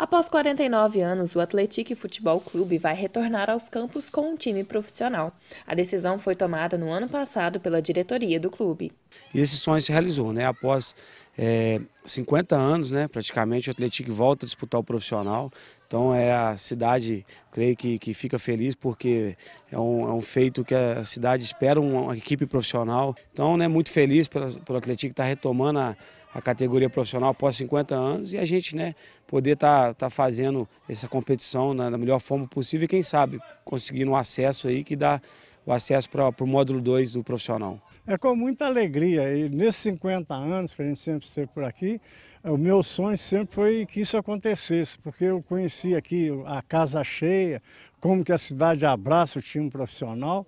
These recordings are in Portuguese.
Após 49 anos, o Atlético Futebol Clube vai retornar aos campos com um time profissional. A decisão foi tomada no ano passado pela diretoria do clube. E esse sonho se realizou, né? Após é, 50 anos, né, praticamente, o Atlético volta a disputar o profissional. Então é a cidade, creio que, que fica feliz porque é um, é um feito que a cidade espera uma, uma, equipe profissional. Então, né, muito feliz pelo Atlético estar tá retomando a, a categoria profissional após 50 anos e a gente né, poder estar tá, tá fazendo essa competição na, na, melhor forma possível e quem sabe conseguindo um acesso aí que dá o acesso para o módulo 2 do profissional é com muita alegria. E nesses 50 anos que a gente sempre esteve por aqui, o meu sonho sempre foi que isso acontecesse, porque eu conheci aqui a casa cheia, como que a cidade abraça o time profissional.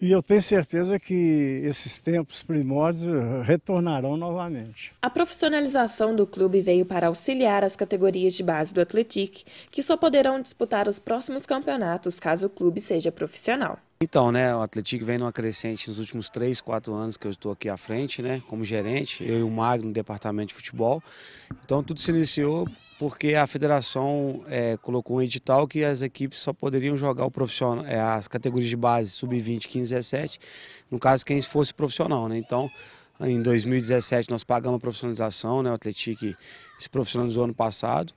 E eu tenho certeza que esses tempos primórdios retornarão novamente. A profissionalização do clube veio para auxiliar as categorias de base do Atletique, que só poderão disputar os próximos campeonatos caso o clube seja profissional. Então, né, o Atlético vem numa crescente nos últimos três, quatro anos que eu estou aqui à frente, né, como gerente, eu e o Magno no departamento de futebol. Então, tudo se iniciou porque a federação é, colocou um edital que as equipes só poderiam jogar o profissional, é, as categorias de base sub-20, 15, 17, no caso quem fosse profissional, né? Então, em 2017 nós pagamos a profissionalização, né? O Atlético se profissionalizou ano passado.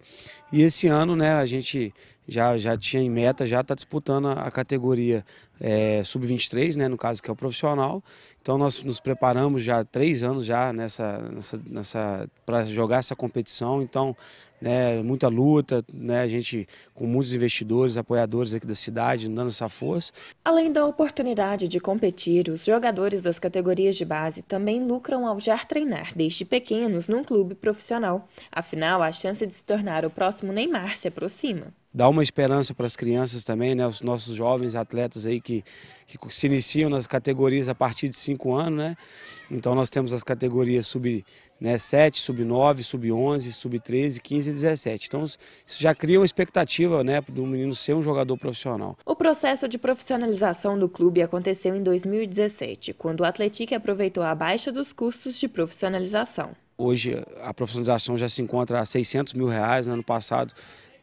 E esse ano, né, a gente já, já tinha em meta, já está disputando a categoria é, sub-23, né, no caso que é o profissional. Então nós nos preparamos já há três anos já nessa, nessa, nessa para jogar essa competição. Então né, muita luta, né, a gente com muitos investidores, apoiadores aqui da cidade, dando essa força. Além da oportunidade de competir, os jogadores das categorias de base também lucram ao já treinar desde pequenos num clube profissional. Afinal, a chance de se tornar o próximo Neymar se aproxima dar uma esperança para as crianças também, né? Os nossos jovens atletas aí que, que se iniciam nas categorias a partir de 5 anos, né? Então nós temos as categorias sub né, 7, sub 9, sub 11, sub 13, 15 e 17. Então isso já cria uma expectativa, né, do menino ser um jogador profissional. O processo de profissionalização do clube aconteceu em 2017, quando o Atletique aproveitou a baixa dos custos de profissionalização. Hoje a profissionalização já se encontra a 600 mil reais, no né? ano passado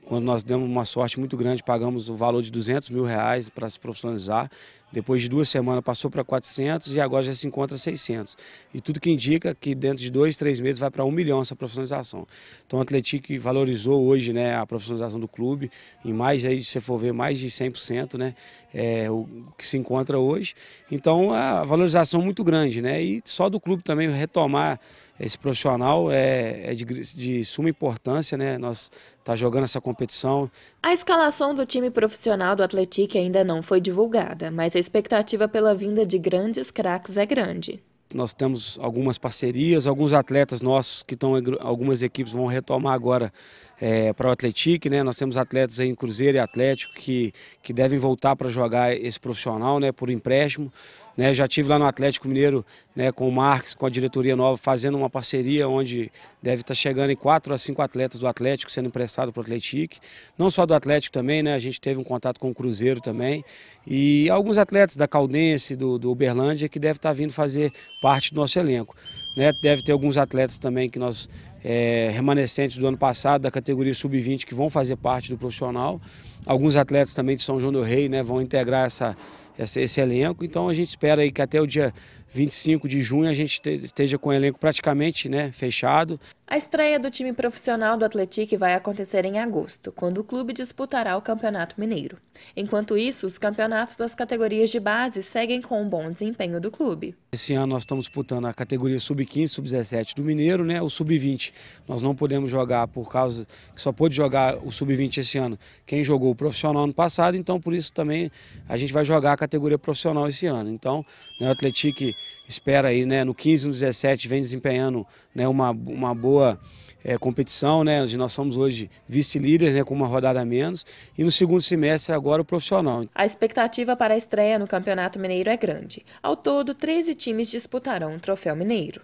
quando nós demos uma sorte muito grande, pagamos o valor de 200 mil reais para se profissionalizar depois de duas semanas passou para 400 e agora já se encontra 600. E tudo que indica que dentro de dois, três meses vai para um milhão essa profissionalização. Então o Atlético valorizou hoje né, a profissionalização do clube em mais, aí, se for ver, mais de 100%, né, é, o que se encontra hoje. Então a valorização é muito grande. Né, e só do clube também retomar esse profissional é, é de, de, suma importância, né? Nós tá jogando essa competição. A escalação do time profissional do Atlético ainda não foi divulgada, mas a expectativa pela vinda de grandes craques é grande. Nós temos algumas parcerias, alguns atletas nossos que estão, algumas equipes vão retomar agora é, para o Atlético, né? Nós temos atletas em Cruzeiro e Atlético que, que devem voltar para jogar esse profissional, né? Por empréstimo. Né, já tive lá no Atlético Mineiro né, com o Marques, com a diretoria nova, fazendo uma parceria onde deve estar tá chegando em quatro a cinco atletas do Atlético sendo emprestado para o Atlético. Não só do Atlético também, né, a gente teve um contato com o Cruzeiro também. E alguns atletas da Caldense, do, do Uberlândia, que deve estar tá vindo fazer parte do nosso elenco. Né, deve ter alguns atletas também que nós, é, remanescentes do ano passado, da categoria sub-20, que vão fazer parte do profissional. Alguns atletas também de São João do Rei né, vão integrar essa esse elenco. Então a gente espera aí que até o dia 25 de junho a gente esteja com o elenco praticamente né, fechado. A estreia do time profissional do Atlético vai acontecer em agosto, quando o clube disputará o Campeonato Mineiro. Enquanto isso, os campeonatos das categorias de base seguem com um bom desempenho do clube. Esse ano nós estamos disputando a categoria sub-15, sub-17 do Mineiro, né, o sub-20. Nós não podemos jogar por causa que só pôde jogar o sub-20 esse ano. Quem jogou o profissional ano passado, então por isso também a gente vai jogar a categoria profissional esse ano. Então, né, o Atlético espera aí, né, no 15 e no 17 vem desempenhando né, uma, uma boa é, competição, né, nós somos hoje vice-líderes, né, com uma rodada a menos, e no segundo semestre agora o profissional. A expectativa para a estreia no Campeonato Mineiro é grande. Ao todo, 13 times disputarão o Troféu Mineiro.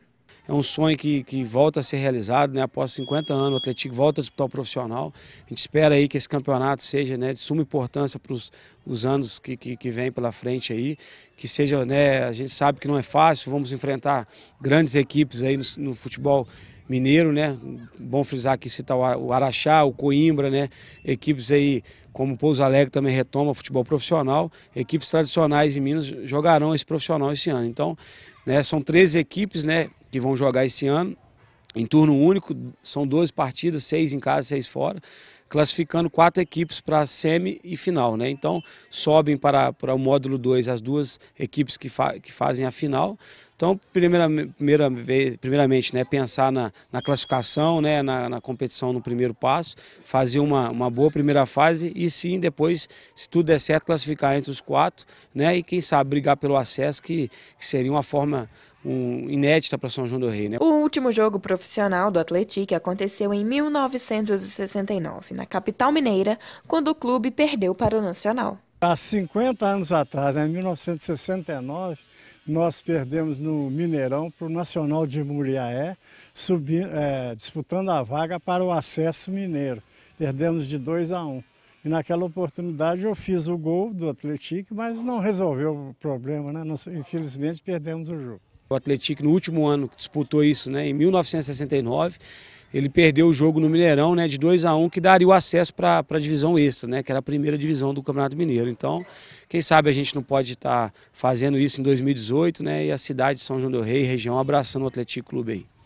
É um sonho que, que volta a ser realizado, né? Após 50 anos, o Atlético volta ao disputar profissional. A gente espera aí que esse campeonato seja né, de suma importância para os anos que, que, que vem pela frente aí. Que seja, né? A gente sabe que não é fácil, vamos enfrentar grandes equipes aí no, no futebol mineiro, né? Bom frisar aqui citar o Araxá, o Coimbra, né? Equipes aí como o Pouso Alegre também retoma futebol profissional. Equipes tradicionais em Minas jogarão esse profissional esse ano. Então, né, são três equipes, né? que vão jogar esse ano, em turno único, são 12 partidas, seis em casa, seis fora, classificando quatro equipes para semi e final. Né? Então, sobem para, para o módulo 2 as duas equipes que, fa que fazem a final, então, primeira, primeira vez, primeiramente, né, pensar na, na classificação, né, na, na, competição no primeiro passo, fazer uma, uma boa primeira fase e sim depois, se tudo der certo, classificar entre os quatro né, e quem sabe brigar pelo acesso, que, que seria uma forma um, inédita para São João do Rei. Né? O último jogo profissional do Atlético aconteceu em 1969, na capital mineira, quando o clube perdeu para o Nacional. Há 50 anos atrás, né, em 1969, nós perdemos no Mineirão para o Nacional de Muriaé, subindo, é, disputando a vaga para o acesso mineiro. Perdemos de 2 a 1. Um. E naquela oportunidade eu fiz o gol do Atlético, mas não resolveu o problema, né? Nós, infelizmente perdemos o jogo. O Atlético, no último ano que disputou isso, né, em 1969, ele perdeu o jogo no Mineirão, né, de 2 a 1 um, que daria o acesso para a divisão extra, né, que era a primeira divisão do Campeonato Mineiro. Então, quem sabe a gente não pode estar tá fazendo isso em 2018, né, e a cidade de São João do Rei, região, abraçando o Atlético Clube aí.